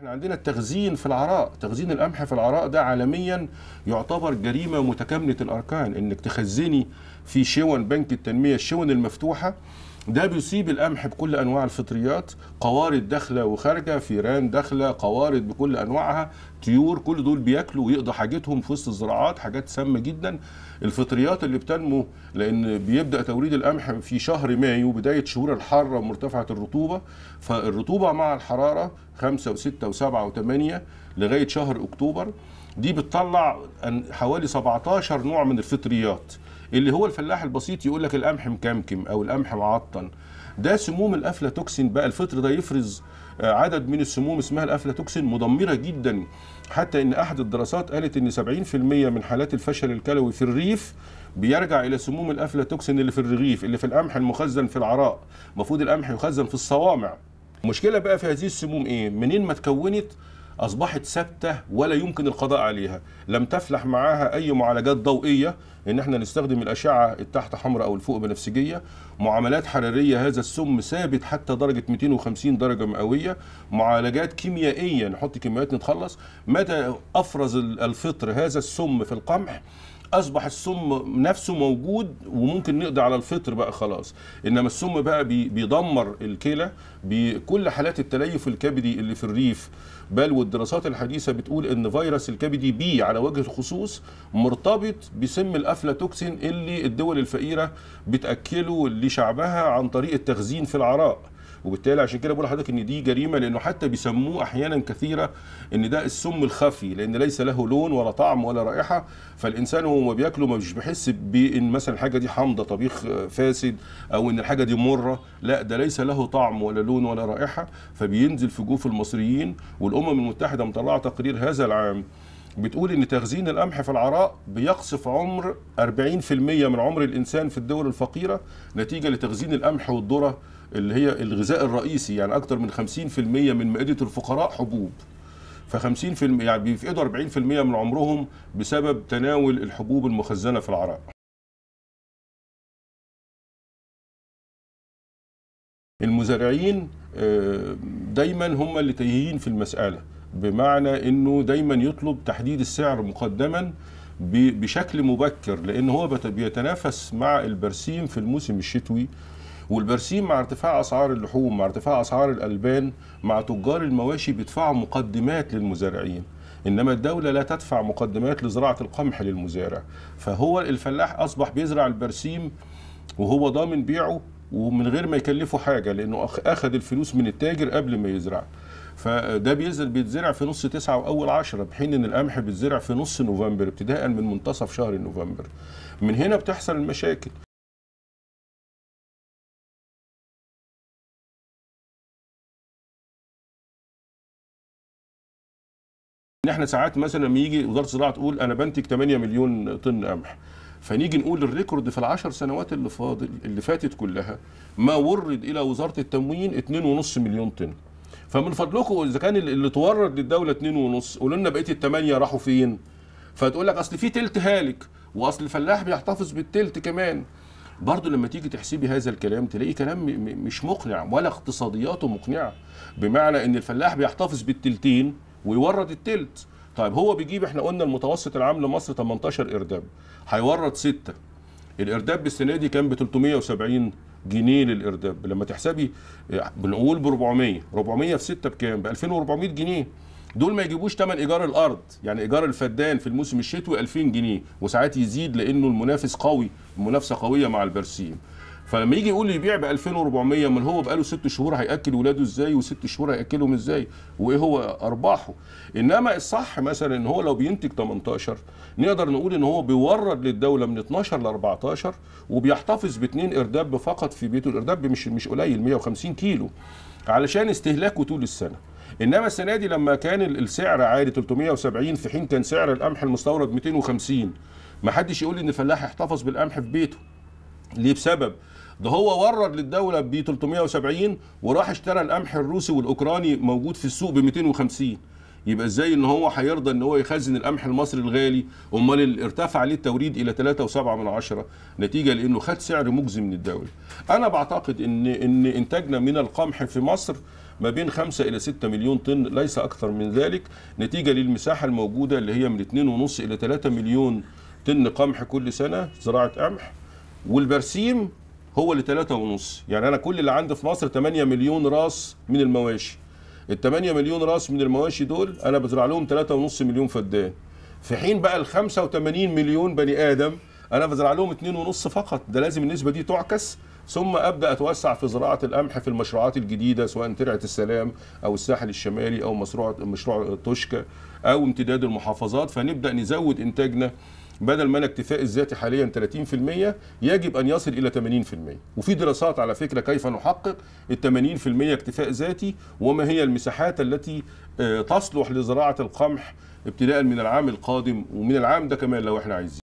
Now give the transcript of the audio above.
احنا عندنا التخزين في العراء تخزين القمح في العراء ده عالميا يعتبر جريمه متكامله الاركان انك تخزني في شون بنك التنميه الشون المفتوحه ده بيصيب القمح بكل انواع الفطريات قوارض داخله وخارجه فيران داخله قوارض بكل انواعها طيور كل دول بياكلوا ويقضوا حاجتهم في وسط الزراعات حاجات سامه جدا الفطريات اللي بتنمو لان بيبدا توريد القمح في شهر مايو بدايه شهور الحاره ومرتفعه الرطوبه فالرطوبه مع الحراره 5 و6 و7 و8 لغايه شهر اكتوبر دي بتطلع حوالي 17 نوع من الفطريات اللي هو الفلاح البسيط يقول لك القمح مكمكم او القمح معطل ده سموم الافلاتوكسين بقى الفطر ده يفرز آه، عدد من السموم اسمها الافلاتوكسين مدمره جدا حتى ان احد الدراسات قالت ان 70% من حالات الفشل الكلوي في الريف بيرجع الى سموم الافلاتوكسين اللي في الرغيف اللي في القمح المخزن في العراء المفروض القمح يخزن في الصوامع المشكله بقى في هذه السموم ايه منين ما تكونت أصبحت ثابتة ولا يمكن القضاء عليها لم تفلح معاها أي معالجات ضوئية إن احنا نستخدم الأشعة التحت حمراء أو الفوق بنفسجية معاملات حرارية هذا السم ثابت حتى درجة 250 درجة مئوية معالجات كيميائية نحط كيماويات نتخلص متى أفرز الفطر هذا السم في القمح اصبح السم نفسه موجود وممكن نقضي على الفطر بقى خلاص انما السم بقى بيدمر الكلى بكل حالات التليف الكبدي اللي في الريف بل والدراسات الحديثه بتقول ان فيروس الكبدي بي على وجه الخصوص مرتبط بسم الافلاتوكسين اللي الدول الفقيره بتاكله لشعبها عن طريق التخزين في العراء وبالتالي عشان كده بقول لحضرتك ان دي جريمه لانه حتى بيسموه احيانا كثيره ان ده السم الخفي لان ليس له لون ولا طعم ولا رائحه فالانسان وهو بياكله مش بيحس بان مثلا الحاجه دي حامضه طبيخ آه، فاسد او ان الحاجه دي مره لا ده ليس له طعم ولا لون ولا رائحه فبينزل في جوف المصريين والامم المتحده مطلعه تقرير هذا العام بتقول ان تخزين القمح في العراء بيقصف عمر 40% من عمر الانسان في الدول الفقيره نتيجه لتخزين القمح والذره اللي هي الغذاء الرئيسي يعني اكثر من 50% من مائده الفقراء حبوب ف 50% يعني بيفقدوا 40% من عمرهم بسبب تناول الحبوب المخزنه في العراء المزارعين آه، دايما هم اللي تايهين في المساله بمعنى انه دايما يطلب تحديد السعر مقدما بشكل مبكر لان هو بيتنافس مع البرسيم في الموسم الشتوي والبرسيم مع ارتفاع اسعار اللحوم مع ارتفاع اسعار الالبان مع تجار المواشي بيدفعوا مقدمات للمزارعين انما الدوله لا تدفع مقدمات لزراعه القمح للمزارع فهو الفلاح اصبح بيزرع البرسيم وهو ضامن بيعه ومن غير ما يكلفه حاجه لانه اخذ الفلوس من التاجر قبل ما يزرع فده بينزل بيتزرع في نص تسعة وأول عشرة بحين إن القمح بيتزرع في نص نوفمبر ابتداء من منتصف شهر نوفمبر من هنا بتحصل المشاكل نحن احنا ساعات مثلا لما يجي وزاره الزراعه تقول انا بنتج 8 مليون طن قمح فنيجي نقول الريكورد في العشر سنوات اللي فاضل اللي فاتت كلها ما ورد الى وزاره التموين 2.5 مليون طن فمن فضلكم اذا كان اللي تورط للدوله اتنين ونص قولوا لنا بقيه الثمانيه راحوا فين؟ فتقول لك اصل في تلت هالك واصل الفلاح بيحتفظ بالتلت كمان برضه لما تيجي تحسبي هذا الكلام تلاقيه كلام مش مقنع ولا اقتصادياته مقنعه بمعنى ان الفلاح بيحتفظ بالتلتين ويورد التلت طيب هو بيجيب احنا قلنا المتوسط العام لمصر 18 ارداب هيورد سته الارداب بالسنه دي كان ب 370 جنيه للإرداب لما تحسبي بنقول ب 400 400 في 6 بكام؟ ب 2400 جنيه دول ما يجيبوش ثمن ايجار الارض يعني ايجار الفدان في الموسم الشتوي 2000 جنيه وساعات يزيد لانه المنافس قوي المنافسه قويه مع البرسيم فلما يجي يقول لي يبيع ب 2400 من هو بقاله ست شهور هياكل ولاده ازاي وست شهور هياكلهم ازاي وايه هو ارباحه انما الصح مثلا ان هو لو بينتج 18 نقدر نقول ان هو بيورد للدوله من 12 ل 14 وبيحتفظ باثنين ارداب فقط في بيته الارداب مش مش قليل 150 كيلو علشان استهلاكه طول السنه انما السنه دي لما كان السعر عالي 370 في حين كان سعر القمح المستورد 250 ما حدش يقول لي ان الفلاح احتفظ بالقمح في بيته ليه بسبب ده هو ورد للدوله ب 370 وراح اشترى القمح الروسي والاوكراني موجود في السوق ب 250 يبقى ازاي ان هو هيرضى ان هو يخزن القمح المصري الغالي امال ارتفع عليه التوريد الى 3.7 نتيجه لانه خد سعر مجزي من الدوله انا بعتقد ان ان انتاجنا من القمح في مصر ما بين 5 إلى 6 مليون طن ليس أكثر من ذلك نتيجة للمساحة الموجودة اللي هي من 2.5 إلى 3 مليون طن قمح كل سنة زراعة قمح والبرسيم هو اللي تلاتة ونص يعني انا كل اللي عندي في مصر 8 مليون راس من المواشي ال 8 مليون راس من المواشي دول انا بزرع لهم 3.5 مليون فدان في حين بقى ال 85 مليون بني ادم انا بزرع لهم 2.5 فقط ده لازم النسبه دي تعكس ثم ابدا اتوسع في زراعه القمح في المشروعات الجديده سواء ترعه السلام او الساحل الشمالي او مشروع مشروع توشكا او امتداد المحافظات فنبدا نزود انتاجنا بدل ما الاكتفاء الذاتي حاليا 30% يجب ان يصل الى 80% وفي دراسات على فكره كيف نحقق ال 80% اكتفاء ذاتي وما هي المساحات التي آه، تصلح لزراعه القمح ابتداء من العام القادم ومن العام ده كمان لو احنا عايزين